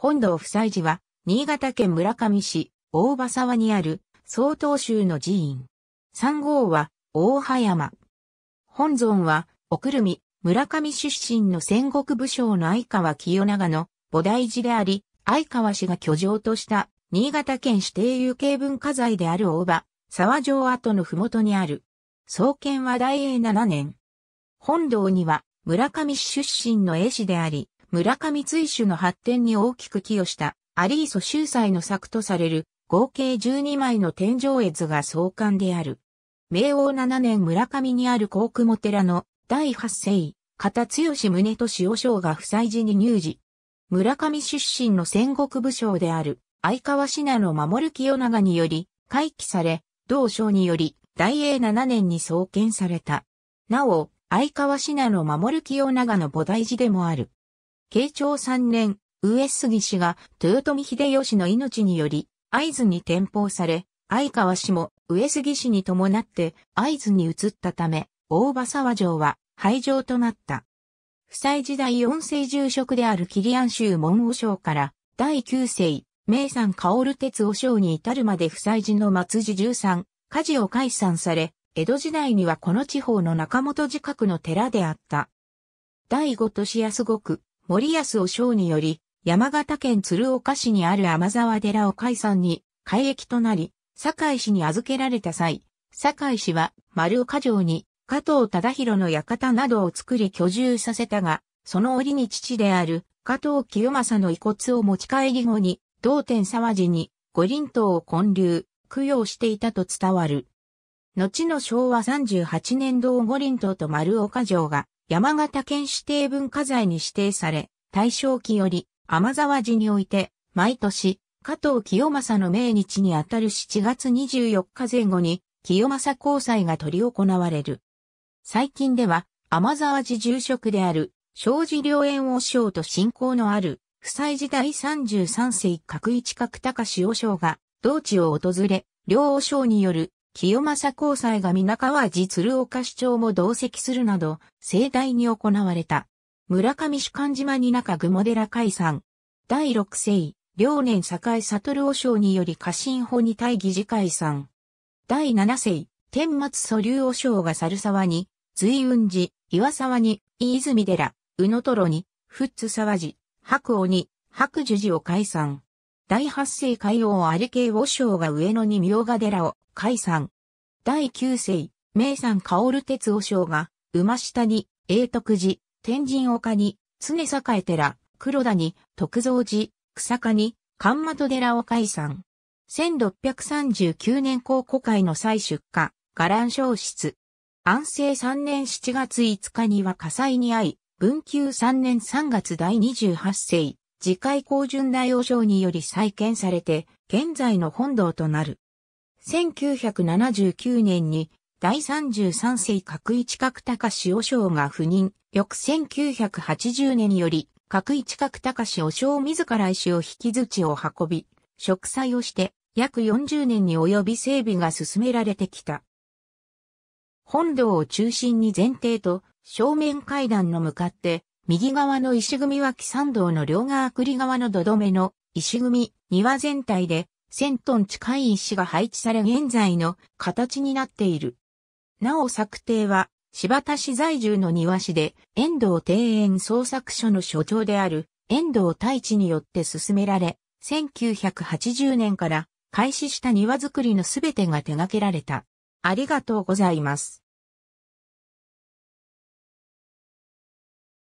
本堂夫妻寺は、新潟県村上市、大場沢にある、曹洞宗の寺院。三号は、大葉山。本尊は、おくるみ、村上出身の戦国武将の相川清長の菩提寺であり、相川氏が居城とした新潟県指定有形文化財である大場、沢城跡の麓にある。創建は大英7年。本堂には村上市出身の絵師であり、村上追手の発展に大きく寄与したアリーソ秀才の作とされる合計12枚の天井絵図が創刊である。明王7年村上にある高雲寺の第8世、片強宗と塩正が不祭寺に入寺。村上出身の戦国武将である相川信濃守清長により回帰され、同省により大英7年に創建された。なお、相川信濃守清長の菩提寺でもある。慶長3年、上杉氏が豊臣秀吉の命により、合図に転封され、相川氏も上杉氏に伴って合図に移ったため、大場沢城は廃城となった。夫妻時代四世住職であるキリアン州門王将から第九世、名山薫鉄王将に至るまで夫妻時の末寺十三、火事を解散され、江戸時代にはこの地方の中本近くの寺であった。第五都市安国、森安お将により、山形県鶴岡市にある天沢寺を解散に改役となり、堺市に預けられた際、堺市は丸岡城に加藤忠宏の館などを作り居住させたが、その折に父である加藤清正の遺骨を持ち帰り後に、同天沢寺に五輪島を建立、供養していたと伝わる。後の昭和38年同五輪島と丸岡城が山形県指定文化財に指定され、大正期より天沢寺において、毎年、加藤清正の命日にあたる7月24日前後に、清正交際が取り行われる。最近では、天沢寺住職である、庄司良縁和尚と信仰のある、夫妻時代33世角一角高志和が、同地を訪れ、両和尚による清正公裁が皆川寺鶴岡市長も同席するなど、盛大に行われた。村上主幹島に中雲寺解散。第六世、両年栄悟和尚により家臣法に対議事解散。第七世、天末祖竜王尚が猿沢に、随雲寺、岩沢に、飯泉寺、宇野とろに、富津沢寺、白尾に、白樹寺を解散。第8世海王有形和尚が上野に明賀寺を解散。第9世、名山薫哲和尚が、馬下に、永徳寺、天神丘に、常栄寺、黒田に、徳造寺、草加に、神窓寺を解散。1639年考古会の再出荷、伽藍消失。安政3年7月5日には火災に遭い、文久3年3月第28世、次回高順大王賞により再建されて、現在の本堂となる。1979年に第33世角一角高王賞が赴任、翌1980年より角一角高王賞自ら石を引き土を運び、植栽をして約40年に及び整備が進められてきた。本堂を中心に前提と正面階段の向かって右側の石組は木山道の両側栗側の土留めの石組、庭全体で1000トン近い石が配置され現在の形になっている。なお策定は、柴田市在住の庭師で、遠藤庭園創作所の所長である遠藤太一によって進められ、1980年から開始した庭作りのすべてが手掛けられた。ありがとうございます。